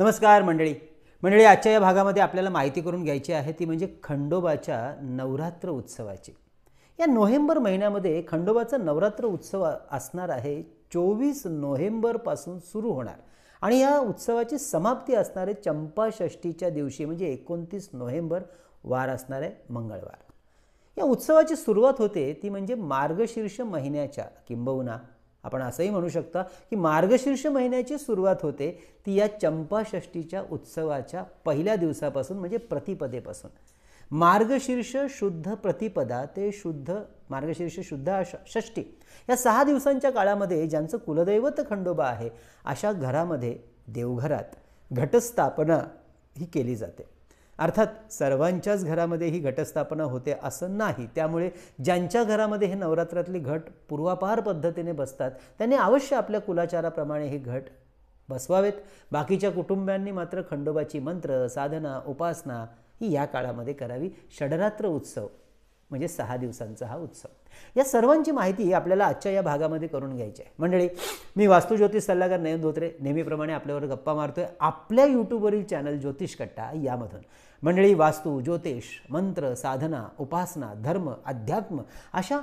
नमस्कार मंडळी मंडळी आजच्या या भागामध्ये आपल्याला माहिती करून घ्यायची आहे ती म्हणजे खंडोबाच्या नवरात्र उत्सवाची या नोव्हेंबर महिन्यामध्ये खंडोबाचा नवरात्र उत्सव असणार आहे चोवीस नोव्हेंबरपासून सुरू होणार आणि या उत्सवाची समाप्ती असणारे चंपाषष्टीच्या दिवशी म्हणजे एकोणतीस नोव्हेंबर वार असणार आहे मंगळवार या उत्सवाची सुरुवात होते ती म्हणजे मार्गशीर्ष महिन्याच्या किंबहुना आपण असंही म्हणू शकता की मार्गशीर्ष महिन्याची सुरुवात होते ती या चंपाषष्टीच्या उत्सवाच्या पहिल्या दिवसापासून म्हणजे प्रतिपदेपासून मार्गशीर्ष शुद्ध प्रतिपदा ते शुद्ध मार्गशीर्ष शुद्ध षष्टी या सहा दिवसांच्या काळामध्ये ज्यांचं कुलदैवत खंडोबा आहे अशा घरामध्ये देवघरात घटस्थापना ही केली जाते अर्थात सर्वांच्याच घरामध्ये ही घटस्थापना होते असं नाही त्यामुळे ज्यांच्या घरामध्ये हे नवरात्रातली घट पूर्वापार पद्धतीने बसतात त्यांनी अवश्य आपल्या कुलाचाराप्रमाणे हे घट बसवावेत बाकीच्या कुटुंबियांनी मात्र खंडोबाची मंत्र साधना उपासना ही या काळामध्ये करावी षडरात्र उत्सव म्हणजे सहा दिवसांचा हा उत्सव या सर्वांची माहिती आपल्याला आजच्या या भागामध्ये करून घ्यायची आहे मंडळी मी ज्योतिष सल्लागार नयन धोत्रे नेहमीप्रमाणे आपल्यावर गप्पा मारतोय आपल्या यूट्यूबवरील चॅनल ज्योतिष कट्टा यामधून मंडळी वास्तू ज्योतिष मंत्र साधना उपासना धर्म अध्यात्म अशा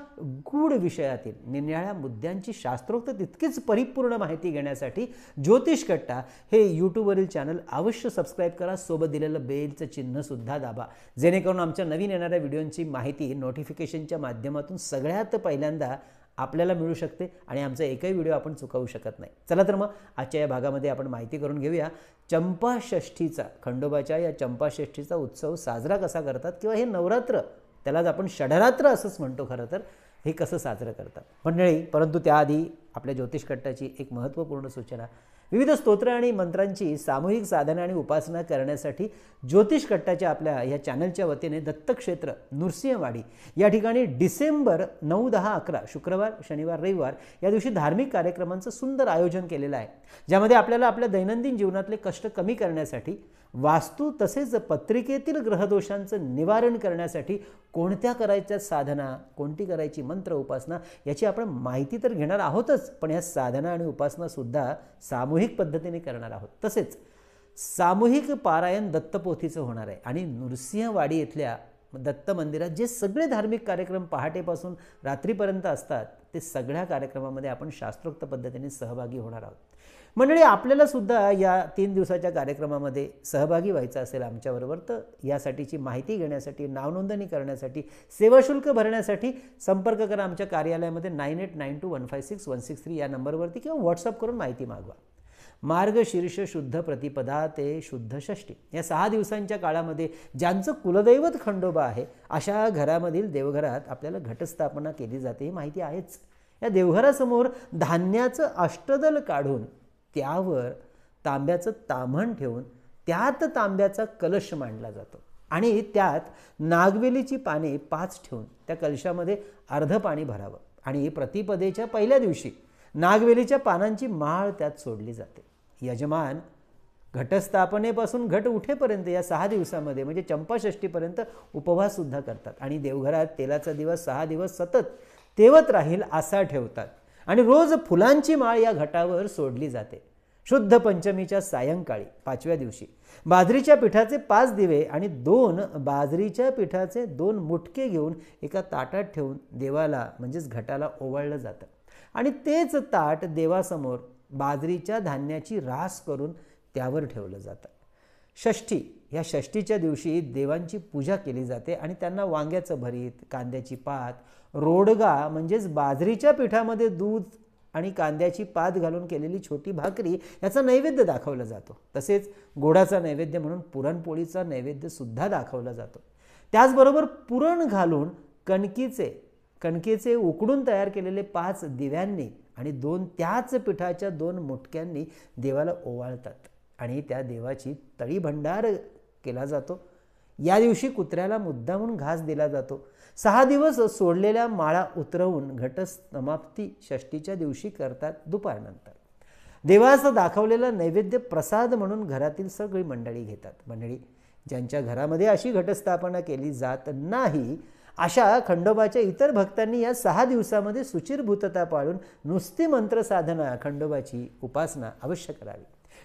गूढ विषयातील निनिळ्या मुद्द्यांची शास्त्रोक्त तितकीच परिपूर्ण माहिती घेण्यासाठी ज्योतिष कट्टा हे यूट्यूबवरील चॅनल अवश्य सबस्क्राईब करा सोबत दिलेलं बेलचं चिन्हसुद्धा दाबा जेणेकरून आमच्या नवीन येणाऱ्या व्हिडिओंची माहिती नोटिफिकेशनच्या माध्यमातून सगळ्यात पहिल्यांदा आपल्याला मिळू शकते आणि आमचा एकही व्हिडिओ आपण चुकवू शकत नाही चला तर मग आजच्या या भागामध्ये आपण माहिती करून घेऊया चंपाषष्ठीचा खंडोबाच्या या चंपाषष्ठीचा उत्सव साजरा कसा करतात किंवा हे नवरात्र त्यालाच आपण षडरात्र असंच म्हणतो खरं तर हे कसं साजरं करतात मंडळी परंतु त्याआधी आपल्या ज्योतिषकट्टाची एक महत्त्वपूर्ण सूचना विविध स्तोत्र आणि मंत्रांची सामूहिक साधना आणि उपासना करण्यासाठी ज्योतिष कट्टाच्या आपल्या या चॅनलच्या वतीने दत्तक्षेत्र नृसिंहवाडी या ठिकाणी डिसेंबर नऊ दहा अकरा शुक्रवार शनिवार रविवार या दिवशी धार्मिक कार्यक्रमांचं सुंदर आयोजन केलेलं आहे ज्यामध्ये आपल्याला आपल्या दैनंदिन जीवनातले कष्ट कमी करण्यासाठी वास्तू तसेच पत्रिकेतील ग्रहदोषांचं निवारण करण्यासाठी कोणत्या करायच्या साधना कोणती करायची मंत्र उपासना याची आपण माहिती तर घेणार आहोतच पण या साधना आणि उपासनासुद्धा सामूहिक पद्धतीने करणार आहोत तसेच सामूहिक पारायण दत्तपोथीचं होणार आहे आणि नृसिंहवाडी इथल्या दत्त मंदिरात जे सगळे धार्मिक कार्यक्रम पहाटेपासून रात्रीपर्यंत असतात ते सगळ्या कार्यक्रमामध्ये आपण शास्त्रोक्त पद्धतीने सहभागी होणार आहोत मंडळी आपल्याला सुद्धा या तीन दिवसाच्या कार्यक्रमामध्ये सहभागी व्हायचं असेल आमच्याबरोबर तर यासाठीची माहिती घेण्यासाठी नावनोंदणी करण्यासाठी सेवाशुल्क भरण्यासाठी संपर्क करा आमच्या कार्यालयामध्ये nine eight nine two one five six one six three या नंबरवरती किंवा व्हॉट्सअप करून माहिती मागवा मार्गशीर्ष शुद्ध प्रतिपदा ते शुद्ध षष्टी या सहा दिवसांच्या काळामध्ये ज्यांचं कुलदैवत खंडोबा आहे अशा घरामधील देवघरात आपल्याला घटस्थापना केली जाते ही माहिती आहेच या देवघरासमोर धान्याचं अष्टदल काढून त्यावर तांब्याचं ताम्हण ठेवून त्यात तांब्याचा कलश मांडला जातो आणि त्यात नागवेलीची पाने पाच ठेवून त्या कलशामध्ये अर्ध पाणी भरावं आणि प्रतिपदेच्या पहिल्या दिवशी नागवेलीच्या पानांची माळ त्यात सोडली जाते यजमान घटस्थापनेपासून घट उठेपर्यंत या सहा दिवसामध्ये म्हणजे चंपाषष्टीपर्यंत उपवाससुद्धा करतात आणि देवघरात तेलाचा दिवस सहा दिवस सतत तेवत राहील असा ठेवतात आणि रोज फुलांची माळ या घटावर सोडली जाते शुद्ध पंचमीच्या सायंकाळी पाचव्या दिवशी बाजरीच्या पिठाचे पाच दिवे आणि दोन बाजरीच्या पिठाचे दोन मुटके घेऊन एका ताटात ठेवून देवाला म्हणजेच घटाला ओवाळलं जातं आणि तेच ताट देवासमोर बाजरीच्या धान्याची रास करून त्यावर ठेवलं जातं षष्ठी ह्या षष्ठीच्या दिवशी देवांची पूजा केली जाते आणि त्यांना वांग्याचं भरीत कांद्याची पात रोडगा म्हणजेच बाजरीच्या पिठामध्ये दूध आणि कांद्याची पात घालून केलेली छोटी भाकरी याचा नैवेद्य दाखवला जातो तसेच गोडाचा नैवेद्य म्हणून पुरणपोळीचा नैवेद्यसुद्धा दाखवला जातो त्याचबरोबर पुरण घालून कणकीचे कणकेचे उकडून तयार केलेले पाच दिव्यांनी आणि दोन त्याच पिठाच्या दोन मुटक्यांनी देवाला ओवाळतात आणि त्या देवाची तळी भंडार केला जातो या दिवशी कुत्र्याला मुद्दामून घास दिला जातो सहा दिवस सोडलेल्या माळा उतरवून समाप्ती षष्टीच्या दिवशी करतात दुपारनंतर देवाचा दाखवलेला नैवेद्य प्रसाद म्हणून घरातील सगळी मंडळी घेतात मंडळी ज्यांच्या घरामध्ये अशी घटस्थापना केली जात नाही अशा खंडोबाच्या इतर भक्तांनी या सहा दिवसामध्ये सुचिरभूतता पाळून नुसती मंत्रसाधना खंडोबाची उपासना अवश्य करावी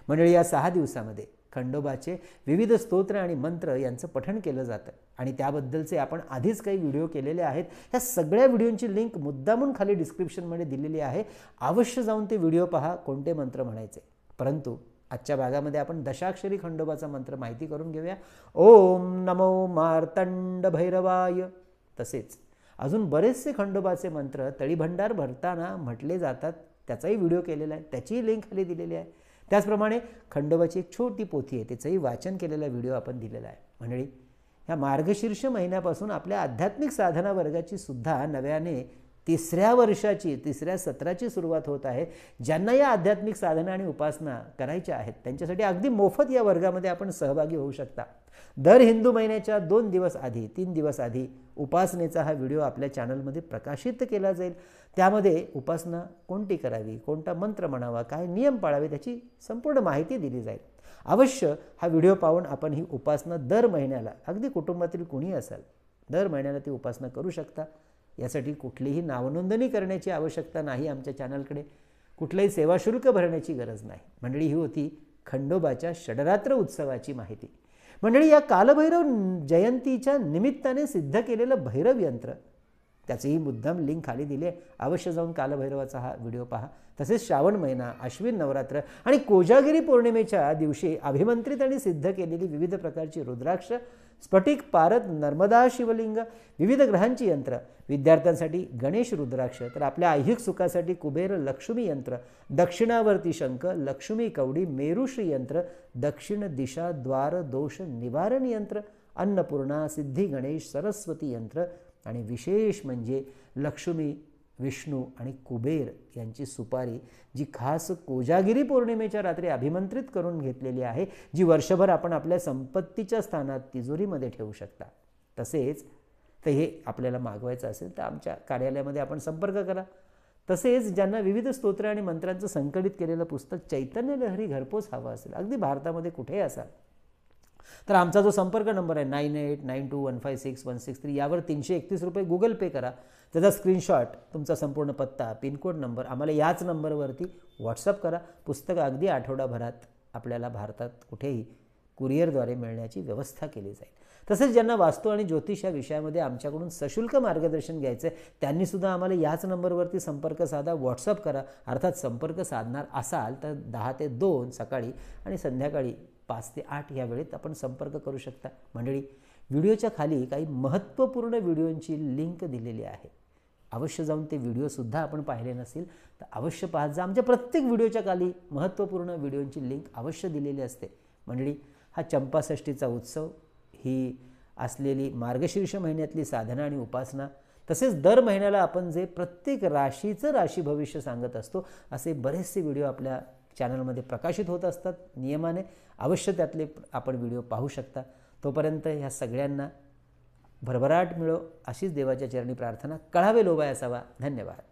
मंडळी या सहा दिवसामध्ये खंडोबाचे विविध स्तोत्र आणि मंत्र यांचं पठण केलं जातं आणि त्याबद्दलचे आपण आधीच काही व्हिडिओ केलेले आहेत ह्या सगळ्या व्हिडिओंची लिंक मुद्दामून खाली डिस्क्रिप्शनमध्ये दिलेली आहे अवश्य जाऊन ते व्हिडिओ पहा कोणते मंत्र म्हणायचे परंतु आजच्या भागामध्ये आपण दशाक्षरी खंडोबाचा मंत्र माहिती करून घेऊया ओम नमो मार्तंड भैरवाय तसेच अजून बरेचसे खंडोबाचे मंत्र तळीभंडार भरताना म्हटले जातात त्याचाही व्हिडिओ केलेला आहे त्याचीही लिंक खाली दिलेली आहे त्याचप्रमाणे खंडोबाची एक छोटी पोथी आहे त्याचंही वाचन केलेला व्हिडिओ आपण दिलेला आहे मंडळी ह्या मार्गशीर्ष महिन्यापासून आपल्या आध्यात्मिक साधना वर्गाची सुद्धा नव्याने तिसऱ्या वर्षाची तिसऱ्या सत्राची सुरुवात होत आहे ज्यांना या आध्यात्मिक साधना आणि उपासना करायच्या आहेत त्यांच्यासाठी अगदी मोफत या वर्गामध्ये आपण सहभागी होऊ शकता दर हिंदू महिन्याच्या दोन दिवस आधी तीन दिवस आधी उपासनेचा हा व्हिडिओ आपल्या चॅनलमध्ये प्रकाशित केला जाईल त्यामध्ये उपासना कोणती करावी कोणता मंत्र म्हणावा काय नियम पाळावे त्याची संपूर्ण माहिती दिली जाईल अवश्य हा व्हिडिओ पाहून आपण ही उपासना दर महिन्याला अगदी कुटुंबातील कुणी असाल दर महिन्याला ती उपासना करू शकता यासाठी कुठलीही नावनोंदणी करण्याची आवश्यकता नाही आमच्या चॅनलकडे कुठलंही शुल्क भरण्याची गरज नाही मंडळी ही होती खंडोबाच्या षडरात्र उत्सवाची माहिती मंडळी या कालभैरव जयंतीच्या निमित्ताने सिद्ध केलेलं भैरव यंत्र त्याचेही मुद्दाम लिंक खाली दिले अवश्य जाऊन कालभैरवाचा हा व्हिडिओ पहा तसेच श्रावण महिना अश्विन नवरात्र आणि कोजागिरी पौर्णिमेच्या दिवशी अभिमंत्रित आणि सिद्ध केलेली विविध प्रकारची रुद्राक्ष स्फटिक पारत नर्मदा शिवलिंग विविध ग्रहांची यंत्र विद्यार्थ्यांसाठी गणेश रुद्राक्ष तर आपल्या ऐहिक सुखासाठी कुबेर लक्ष्मी यंत्र दक्षिणावर्ती शंख लक्ष्मी कवडी मेरुश्री यंत्र दक्षिण दिशा द्वार दोष निवारण यंत्र अन्नपूर्णा सिद्धी गणेश सरस्वती यंत्र आणि विशेष म्हणजे लक्ष्मी विष्णू आणि कुबेर यांची सुपारी जी खास कोजागिरी पौर्णिमेच्या रात्री अभिमंत्रित करून घेतलेली आहे जी वर्षभर आपण आपल्या संपत्तीच्या स्थानात तिजोरीमध्ये ठेवू शकता तसेच तर हे आपल्याला मागवायचं असेल तर आमच्या कार्यालयामध्ये आपण संपर्क करा तसेच ज्यांना विविध स्तोत्र आणि मंत्रांचं संकलित केलेलं पुस्तक चैतन्य लहरी घरपोच हवं असेल अगदी भारतामध्ये कुठेही असाल तर आमचा जो संपर्क नंबर आहे nine eight nine two one five six one six three यावर तीनशे एकतीस रुपये गुगल पे करा त्याचा स्क्रीनशॉट तुमचा संपूर्ण पत्ता पिनकोड नंबर आम्हाला याच नंबरवरती व्हॉट्सअप करा पुस्तकं अगदी आठवडाभरात आपल्याला भारतात कुठेही कुरिअरद्वारे मिळण्याची व्यवस्था केली जाईल तसेच ज्यांना वास्तू आणि ज्योतिष या विषयामध्ये आमच्याकडून सशुल्क मार्गदर्शन घ्यायचं आहे त्यांनीसुद्धा आम्हाला याच नंबरवरती संपर्क साधा व्हॉट्सअप करा अर्थात संपर्क साधणार असाल तर दहा ते दोन सकाळी आणि संध्याकाळी पाच ते आठ या वेळेत आपण संपर्क करू शकता मंडळी व्हिडिओच्या खाली काही महत्त्वपूर्ण व्हिडिओंची लिंक दिलेली आहे अवश्य जाऊन ते व्हिडिओसुद्धा आपण पाहिले नसेल तर अवश्य पाहत जा आमच्या प्रत्येक व्हिडिओच्या खाली महत्त्वपूर्ण व्हिडिओंची लिंक अवश्य दिलेली असते मंडळी हा चंपाषष्टीचा उत्सव ही असलेली मार्गशीर्ष महिन्यातली साधना आणि उपासना तसेच दर महिन्याला आपण जे प्रत्येक राशीचं राशी भविष्य सांगत असतो असे बरेचसे व्हिडिओ आपल्या चॅनलमध्ये प्रकाशित होत असतात नियमाने अवश्य त्यातले आपण व्हिडिओ पाहू शकता तोपर्यंत ह्या सगळ्यांना भरभराट मिळो अशीच देवाच्या चरणी प्रार्थना कळावे लोबाय असावा धन्यवाद